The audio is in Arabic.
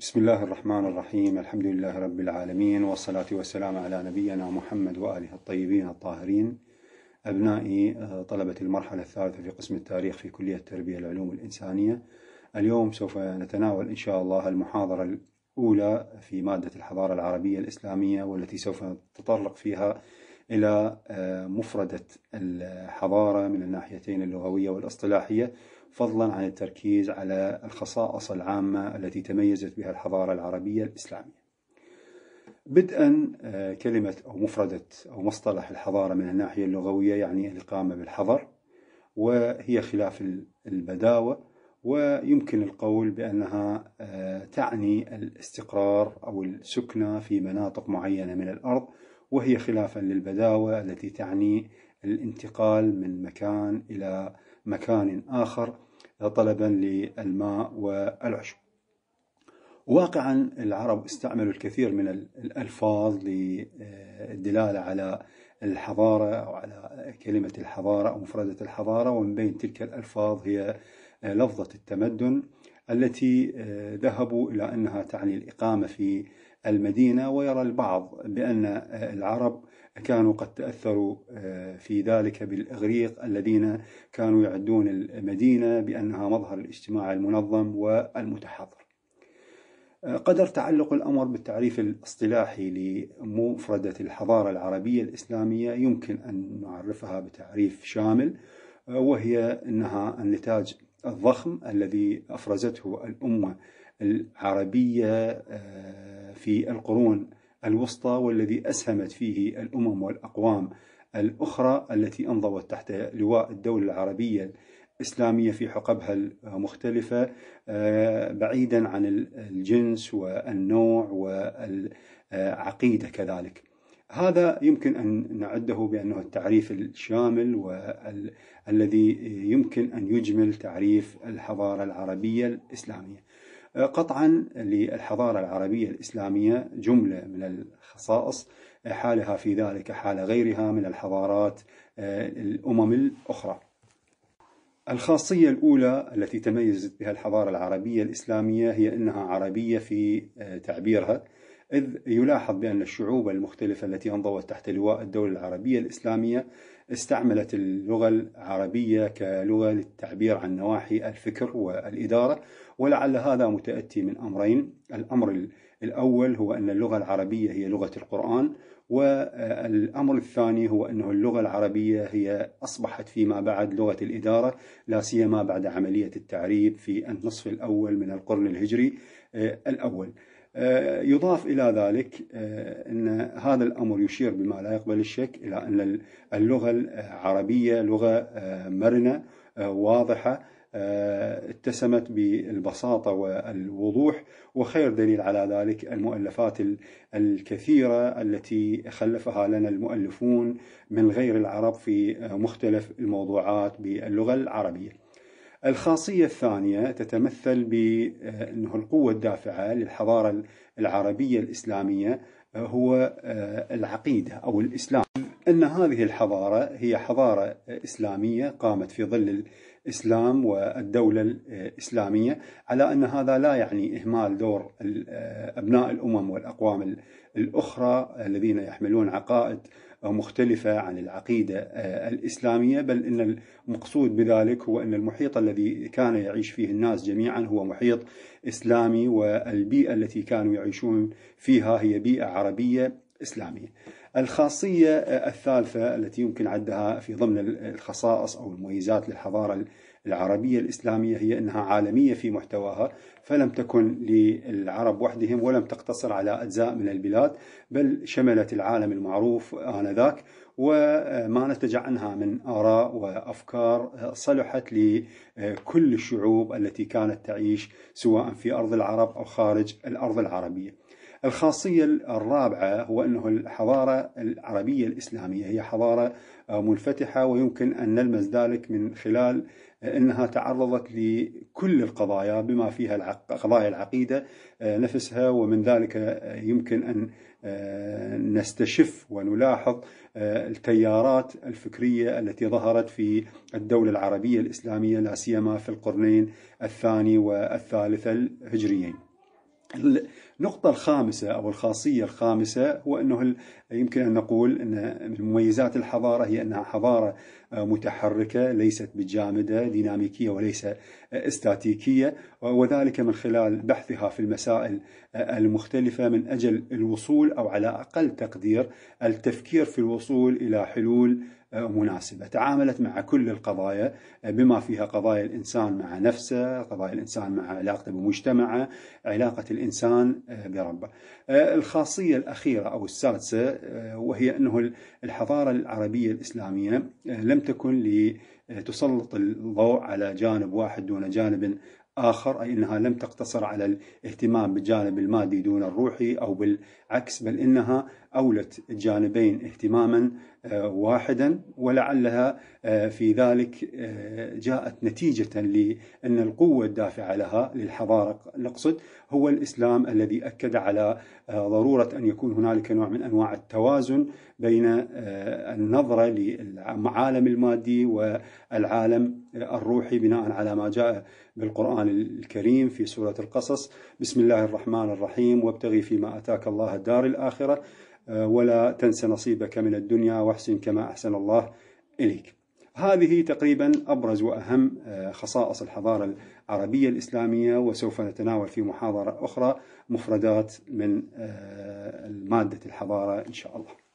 بسم الله الرحمن الرحيم الحمد لله رب العالمين والصلاة والسلام على نبينا محمد وآله الطيبين الطاهرين أبنائي طلبة المرحلة الثالثة في قسم التاريخ في كلية التربية العلوم الإنسانية اليوم سوف نتناول إن شاء الله المحاضرة الأولى في مادة الحضارة العربية الإسلامية والتي سوف نتطرق فيها إلى آه، مفردة الحضارة من الناحيتين اللغوية والاصطلاحية فضلا عن التركيز على الخصائص العامة التي تميزت بها الحضارة العربية الإسلامية بدءا آه، كلمة أو مفردة أو مصطلح الحضارة من الناحية اللغوية يعني الإقامة بالحضر وهي خلاف البداوة ويمكن القول بأنها آه، تعني الاستقرار أو السكنة في مناطق معينة من الأرض وهي خلافا للبداوة التي تعني الانتقال من مكان إلى مكان آخر طلبا للماء والعشب واقعا العرب استعملوا الكثير من الألفاظ للدلالة على الحضارة أو على كلمة الحضارة أو مفردة الحضارة ومن بين تلك الألفاظ هي لفظة التمدن التي ذهبوا إلى أنها تعني الإقامة في المدينة ويرى البعض بأن العرب كانوا قد تأثروا آه، في ذلك بالإغريق الذين كانوا يعدون المدينة بأنها مظهر الاجتماع المنظم والمتحضر آه، قدر تعلق الأمر بالتعريف الاصطلاحي لمفردة الحضارة العربية الإسلامية يمكن أن نعرفها بتعريف شامل آه، وهي أنها النتاج الضخم الذي أفرزته الأمة العربية آه، في القرون الوسطى والذي أسهمت فيه الأمم والأقوام الأخرى التي أنضوت تحت لواء الدولة العربية الإسلامية في حقبها المختلفة آه، بعيدا عن الجنس والنوع والعقيدة كذلك هذا يمكن أن نعده بأنه التعريف الشامل والذي يمكن أن يجمل تعريف الحضارة العربية الإسلامية قطعا للحضارة العربية الإسلامية جملة من الخصائص حالها في ذلك حال غيرها من الحضارات الأمم الأخرى الخاصية الأولى التي تميزت بها الحضارة العربية الإسلامية هي أنها عربية في تعبيرها إذ يلاحظ بأن الشعوب المختلفة التي انضوت تحت لواء الدولة العربية الإسلامية استعملت اللغة العربية كلغة للتعبير عن نواحي الفكر والإدارة ولعل هذا متأتي من أمرين الأمر الأول هو أن اللغة العربية هي لغة القرآن والأمر الثاني هو أنه اللغة العربية هي أصبحت فيما بعد لغة الإدارة لا سيما بعد عملية التعريب في النصف الأول من القرن الهجري آه، الأول آه، يضاف إلى ذلك آه، أن هذا الأمر يشير بما لا يقبل الشك إلى أن اللغة العربية لغة آه، مرنة واضحة اتسمت بالبساطة والوضوح وخير دليل على ذلك المؤلفات الكثيرة التي خلفها لنا المؤلفون من غير العرب في مختلف الموضوعات باللغة العربية الخاصية الثانية تتمثل بأنه آه، القوة الدافعة للحضارة العربية الإسلامية آه، هو آه، العقيدة أو الإسلام أن هذه الحضارة هي حضارة إسلامية قامت في ظل الإسلام والدولة الإسلامية على أن هذا لا يعني إهمال دور آه، أبناء الأمم والأقوام الأخرى الذين يحملون عقائد مختلفة عن العقيدة آه، الإسلامية بل أن المقصود بذلك هو أن المحيط الذي كان يعيش فيه الناس جميعا هو محيط إسلامي والبيئة التي كانوا يعيشون فيها هي بيئة عربية إسلامية الخاصية الثالثة التي يمكن عدها في ضمن الخصائص أو المميزات للحضارة العربية الإسلامية هي أنها عالمية في محتواها فلم تكن للعرب وحدهم ولم تقتصر على أجزاء من البلاد بل شملت العالم المعروف آنذاك وما نتج عنها من آراء وأفكار صلحت لكل الشعوب التي كانت تعيش سواء في أرض العرب أو خارج الأرض العربية الخاصية الرابعة هو أنه الحضارة العربية الإسلامية هي حضارة آه، منفتحة ويمكن أن نلمس ذلك من خلال آه، أنها تعرضت لكل القضايا بما فيها قضايا العقيدة آه، نفسها ومن ذلك يمكن أن نستشف ونلاحظ التيارات الفكرية التي ظهرت في الدولة العربية الإسلامية لا سيما في القرنين الثاني والثالث الهجريين النقطة الخامسة أو الخاصية الخامسة هو أنه يمكن أن نقول أن من مميزات الحضارة هي أنها حضارة آه، متحركة ليست بجامدة ديناميكية وليس آه، استاتيكية وذلك من خلال بحثها في المسائل آه، المختلفة من أجل الوصول أو على أقل تقدير التفكير في الوصول إلى حلول مناسبة تعاملت مع كل القضايا آه، بما فيها قضايا الإنسان مع نفسه قضايا الإنسان مع علاقته بمجتمعه علاقة الإنسان آه، بربه آه، الخاصية الأخيرة أو السادسة وهي أنه الحضارة العربية الإسلامية لم تكن لتسلط الضوء على جانب واحد دون جانب آخر أي أنها لم تقتصر على الاهتمام بالجانب المادي دون الروحي أو بالعكس بل أنها أولت الجانبين اهتماما آه، واحدا ولعلها آه، في ذلك آه، جاءت نتيجة لأن القوة الدافعة لها للحضارة نقصد هو الإسلام الذي أكد على ضرورة أن يكون هنالك نوع من أنواع التوازن بين النظرة للعالم المادي والعالم الروحي بناء على ما جاء بالقرآن الكريم في سورة القصص بسم الله الرحمن الرحيم وابتغي فيما أتاك الله الدار الآخرة آه، ولا تنس نصيبك من الدنيا واحسن كما أحسن الله إليك هذه تقريبا أبرز وأهم آه، خصائص الحضارة العربية الإسلامية وسوف نتناول في محاضرة أخرى مفردات من آه، مادة الحضارة إن شاء الله